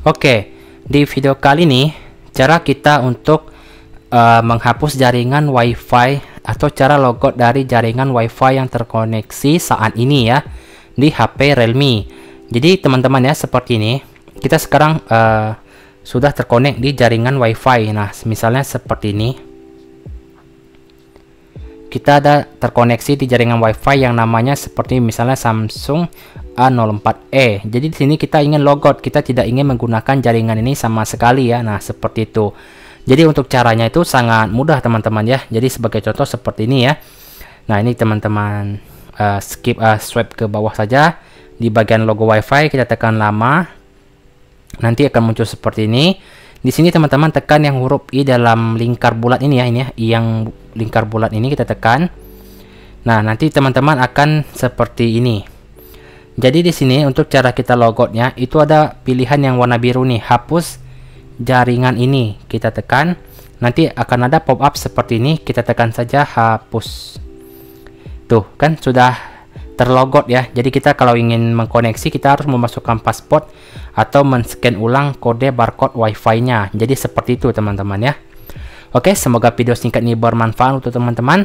Oke, di video kali ini cara kita untuk uh, menghapus jaringan WiFi atau cara logout dari jaringan WiFi yang terkoneksi saat ini ya di HP Realme. Jadi teman-teman ya seperti ini, kita sekarang uh, sudah terkonek di jaringan WiFi. Nah, misalnya seperti ini. Kita ada terkoneksi di jaringan WiFi yang namanya seperti misalnya Samsung A04E. Jadi di sini kita ingin logout, kita tidak ingin menggunakan jaringan ini sama sekali ya. Nah, seperti itu. Jadi untuk caranya itu sangat mudah teman-teman ya. Jadi sebagai contoh seperti ini ya. Nah, ini teman-teman uh, skip uh, swipe ke bawah saja. Di bagian logo WiFi kita tekan lama. Nanti akan muncul seperti ini. Di sini teman-teman tekan yang huruf I dalam lingkar bulat ini ya, ini ya, yang lingkar bulat ini kita tekan. Nah, nanti teman-teman akan seperti ini. Jadi di sini untuk cara kita logoutnya itu ada pilihan yang warna biru nih, hapus jaringan ini. Kita tekan, nanti akan ada pop up seperti ini, kita tekan saja hapus. Tuh, kan sudah terlogot ya. Jadi kita kalau ingin mengkoneksi kita harus memasukkan paspor atau men-scan ulang kode barcode WiFi-nya. Jadi seperti itu teman-teman ya. Oke, semoga video singkat ini bermanfaat untuk teman-teman.